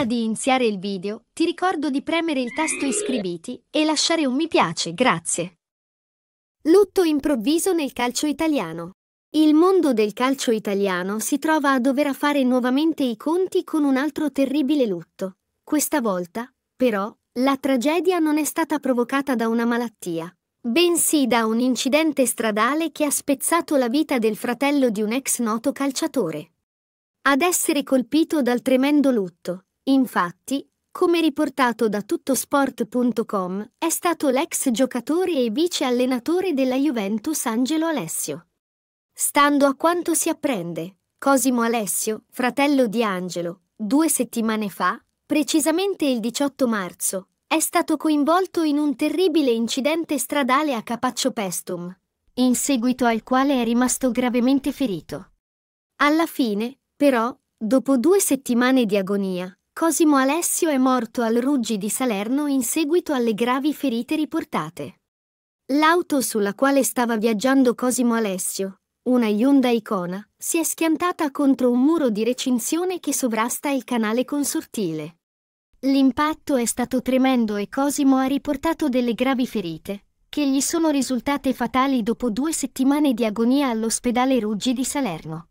Prima di iniziare il video, ti ricordo di premere il tasto iscriviti e lasciare un mi piace, grazie. Lutto improvviso nel calcio italiano. Il mondo del calcio italiano si trova a dover fare nuovamente i conti con un altro terribile lutto. Questa volta, però, la tragedia non è stata provocata da una malattia, bensì da un incidente stradale che ha spezzato la vita del fratello di un ex noto calciatore. Ad essere colpito dal tremendo lutto, Infatti, come riportato da tuttosport.com, è stato l'ex giocatore e vice allenatore della Juventus Angelo Alessio. Stando a quanto si apprende, Cosimo Alessio, fratello di Angelo, due settimane fa, precisamente il 18 marzo, è stato coinvolto in un terribile incidente stradale a Capaccio Pestum, in seguito al quale è rimasto gravemente ferito. Alla fine, però, dopo due settimane di agonia, Cosimo Alessio è morto al Ruggi di Salerno in seguito alle gravi ferite riportate. L'auto sulla quale stava viaggiando Cosimo Alessio, una Hyundai Icona, si è schiantata contro un muro di recinzione che sovrasta il canale consortile. L'impatto è stato tremendo e Cosimo ha riportato delle gravi ferite, che gli sono risultate fatali dopo due settimane di agonia all'ospedale Ruggi di Salerno.